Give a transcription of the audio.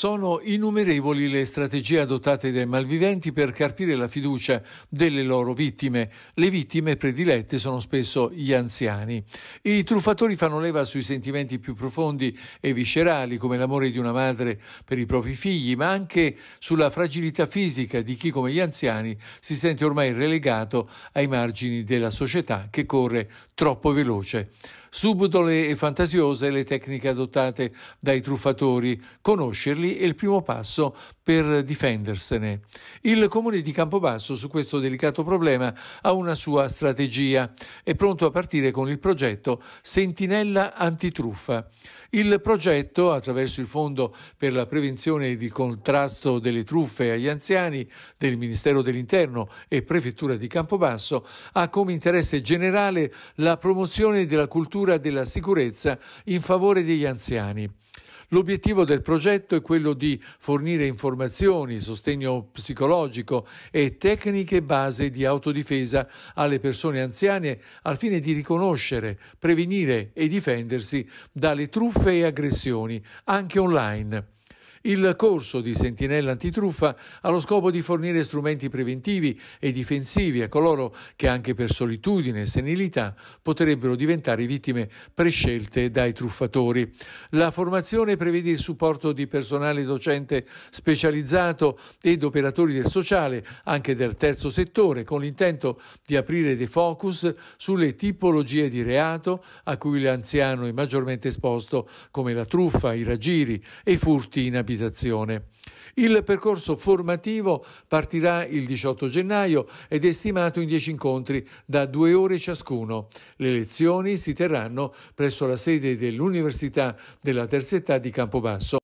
Sono innumerevoli le strategie adottate dai malviventi per carpire la fiducia delle loro vittime. Le vittime predilette sono spesso gli anziani. I truffatori fanno leva sui sentimenti più profondi e viscerali, come l'amore di una madre per i propri figli, ma anche sulla fragilità fisica di chi, come gli anziani, si sente ormai relegato ai margini della società che corre troppo veloce. Subdole e fantasiose le tecniche adottate dai truffatori. Conoscerli è il primo passo per difendersene. Il comune di Campobasso su questo delicato problema ha una sua strategia. È pronto a partire con il progetto Sentinella Antitruffa. Il progetto, attraverso il Fondo per la prevenzione e il contrasto delle truffe agli anziani del Ministero dell'Interno e Prefettura di Campobasso, ha come interesse generale la promozione della cultura della sicurezza in favore degli anziani. L'obiettivo del progetto è quello di fornire informazioni, sostegno psicologico e tecniche base di autodifesa alle persone anziane al fine di riconoscere, prevenire e difendersi dalle truffe e aggressioni, anche online. Il corso di Sentinella Antitruffa ha lo scopo di fornire strumenti preventivi e difensivi a coloro che anche per solitudine e senilità potrebbero diventare vittime prescelte dai truffatori. La formazione prevede il supporto di personale docente specializzato ed operatori del sociale, anche del terzo settore, con l'intento di aprire dei focus sulle tipologie di reato a cui l'anziano è maggiormente esposto, come la truffa, i raggiri e i furti in abitazione abitazione. Il percorso formativo partirà il 18 gennaio ed è stimato in 10 incontri da due ore ciascuno. Le lezioni si terranno presso la sede dell'Università della Terza Età di Campobasso.